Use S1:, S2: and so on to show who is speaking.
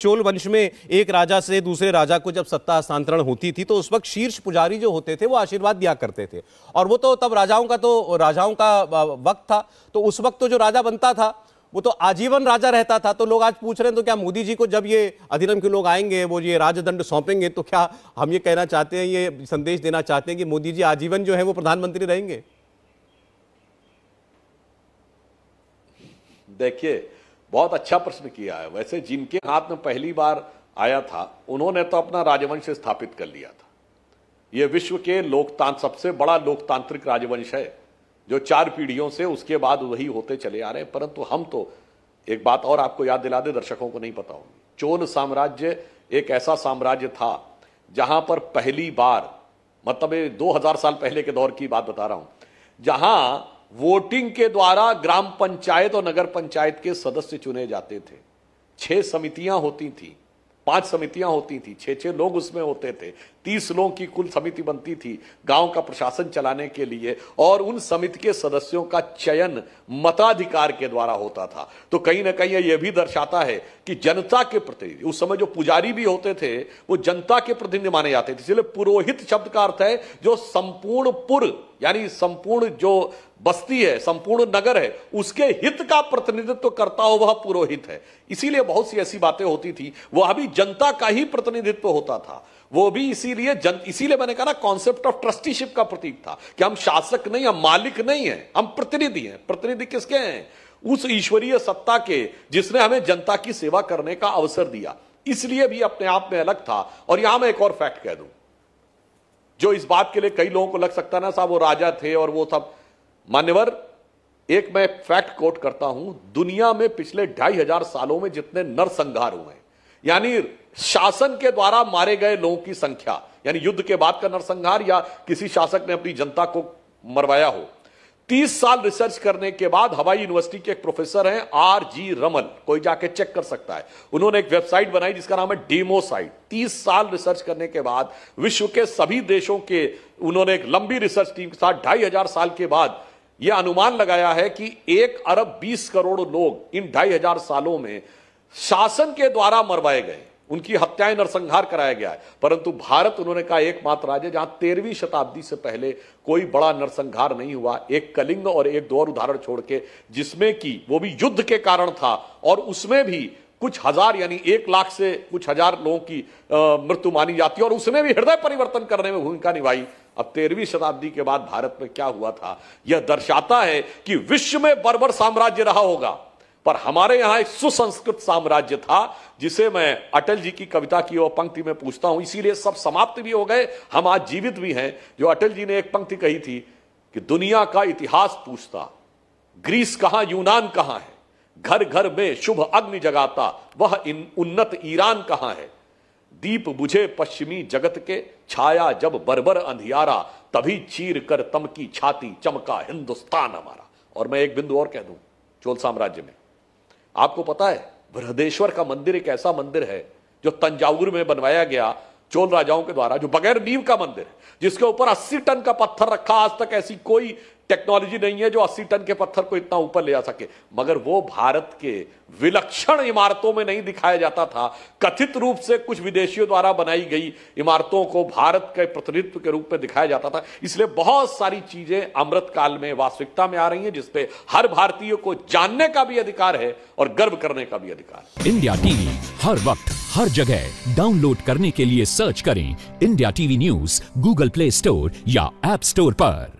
S1: चोल वंश में एक राजा से दूसरे राजा को जब सत्ता हस्तांतरण होती थी तो उस वक्त शीर्ष पुजारी जो होते थे वो आशीर्वाद दिया करते थे और वो तो तब राजाओं का तो राजाओं का वक्त था तो उस वक्त तो जो राजा बनता था वो तो आजीवन राजा रहता था तो लोग आज पूछ रहे हैं तो क्या मोदी जी को जब ये अधिनियम के लोग आएंगे वो ये राजदंड सौंपेंगे तो क्या हम ये कहना चाहते हैं ये संदेश देना चाहते हैं कि मोदी जी आजीवन जो है वो प्रधानमंत्री रहेंगे
S2: देखिए बहुत अच्छा प्रश्न किया है वैसे जिनके हाथ में पहली बार आया था उन्होंने तो अपना राजवंश स्थापित कर लिया था ये विश्व के लोकतांत्र सबसे बड़ा लोकतांत्रिक राजवंश है जो चार पीढ़ियों से उसके बाद वही होते चले आ रहे हैं परंतु हम तो एक बात और आपको याद दिला दे दर्शकों को नहीं पता होगी चोन साम्राज्य एक ऐसा साम्राज्य था जहां पर पहली बार मतलब दो हजार साल पहले के दौर की बात बता रहा हूं जहां वोटिंग के द्वारा ग्राम पंचायत और नगर पंचायत के सदस्य चुने जाते थे छह समितियां होती थी पांच समितियां होती थी छह छह लोग उसमें होते थे तीस लोगों की कुल समिति बनती थी गांव का प्रशासन चलाने के लिए और उन समिति के सदस्यों का चयन मताधिकार के द्वारा होता था तो कहीं ना कहीं यह भी दर्शाता है कि जनता के प्रतिनिधि उस समय जो पुजारी भी होते थे वो जनता के प्रतिनिधि माने जाते थे इसलिए पुरोहित शब्द का अर्थ है जो संपूर्ण पुर यानी संपूर्ण जो बस्ती है संपूर्ण नगर है उसके हित का प्रतिनिधित्व करता हो वह पुरोहित है इसीलिए बहुत सी ऐसी बातें होती थी वह भी जनता का ही प्रतिनिधित्व होता था वो भी इसीलिए जन इसीलिए मैंने कहा ना कॉन्सेप्ट ऑफ ट्रस्टीशिप का प्रतीक था कि हम शासक नहीं हम मालिक नहीं है हम प्रतिनिधि हैं प्रतिनिधि किसके हैं उस ईश्वरीय सत्ता के जिसने हमें जनता की सेवा करने का अवसर दिया इसलिए भी अपने आप में अलग था और यहां मैं एक और फैक्ट कह दूं जो इस बात के लिए कई लोगों को लग सकता ना साहब वो राजा थे और वो सब मान्यवर एक मैं फैक्ट कोट करता हूं दुनिया में पिछले ढाई हजार सालों में जितने नरसंहार हुए यानी शासन के द्वारा मारे गए लोगों की संख्या यानी युद्ध के बाद का नरसंहार या किसी शासक ने अपनी जनता को मरवाया हो तीस साल रिसर्च करने के बाद हवाई यूनिवर्सिटी के एक प्रोफेसर हैं आर जी रमन कोई जाके चेक कर सकता है उन्होंने एक वेबसाइट बनाई जिसका नाम है डीमो साइट तीस साल रिसर्च करने के बाद विश्व के सभी देशों के उन्होंने एक लंबी रिसर्च टीम के साथ ढाई हजार साल के बाद यह अनुमान लगाया है कि एक अरब बीस करोड़ लोग इन ढाई हजार सालों में शासन के द्वारा मरवाए गए उनकी हत्याएं नरसंहार कराया गया है परंतु भारत उन्होंने कहा एकमात्र राज्य जहां तेरहवीं शताब्दी से पहले कोई बड़ा नरसंहार नहीं हुआ एक कलिंग और एक दो और उदाहरण छोड़ के जिसमें कि वो भी युद्ध के कारण था और उसमें भी कुछ हजार यानी एक लाख से कुछ हजार लोगों की मृत्यु मानी जाती है और उसने भी हृदय परिवर्तन करने में भूमिका निभाई अब तेरहवीं शताब्दी के बाद भारत में क्या हुआ था यह दर्शाता है कि विश्व में बर्बर साम्राज्य रहा होगा पर हमारे यहां एक सुसंस्कृत साम्राज्य था जिसे मैं अटल जी की कविता की वह पंक्ति में पूछता हूं इसीलिए सब समाप्त भी हो गए हम आज जीवित भी हैं जो अटल जी ने एक पंक्ति कही थी कि दुनिया का इतिहास पूछता ग्रीस कहां यूनान कहां है घर घर में शुभ अग्नि जगाता वह इन उन्नत ईरान कहां है दीप बुझे पश्चिमी जगत के छाया जब बरबर अंधियारा तभी चीर कर तम की छाती चमका हिंदुस्तान हमारा और मैं एक बिंदु और कह दूं चोल साम्राज्य में आपको पता है बृहदेश्वर का मंदिर एक ऐसा मंदिर है जो तंजावुर में बनवाया गया चोल राजाओं के द्वारा जो बगैर नींव का मंदिर जिसके ऊपर 80 टन का पत्थर रखा आज तक ऐसी कोई टेक्नोलॉजी नहीं है जो 80 टन के पत्थर को इतना ऊपर ले जा सके मगर वो भारत के विलक्षण इमारतों में नहीं दिखाया जाता था कथित रूप से कुछ विदेशियों द्वारा बनाई गई इमारतों को भारत के प्रतिनिधित्व के रूप में दिखाया जाता था इसलिए बहुत सारी चीजें अमृत काल में वास्तविकता में आ रही है जिसपे हर भारतीय को जानने का भी अधिकार है और गर्व करने का भी अधिकार इंडिया टीवी हर वक्त हर जगह डाउनलोड करने के लिए सर्च करें India TV news Google play store या एप स्टोर पर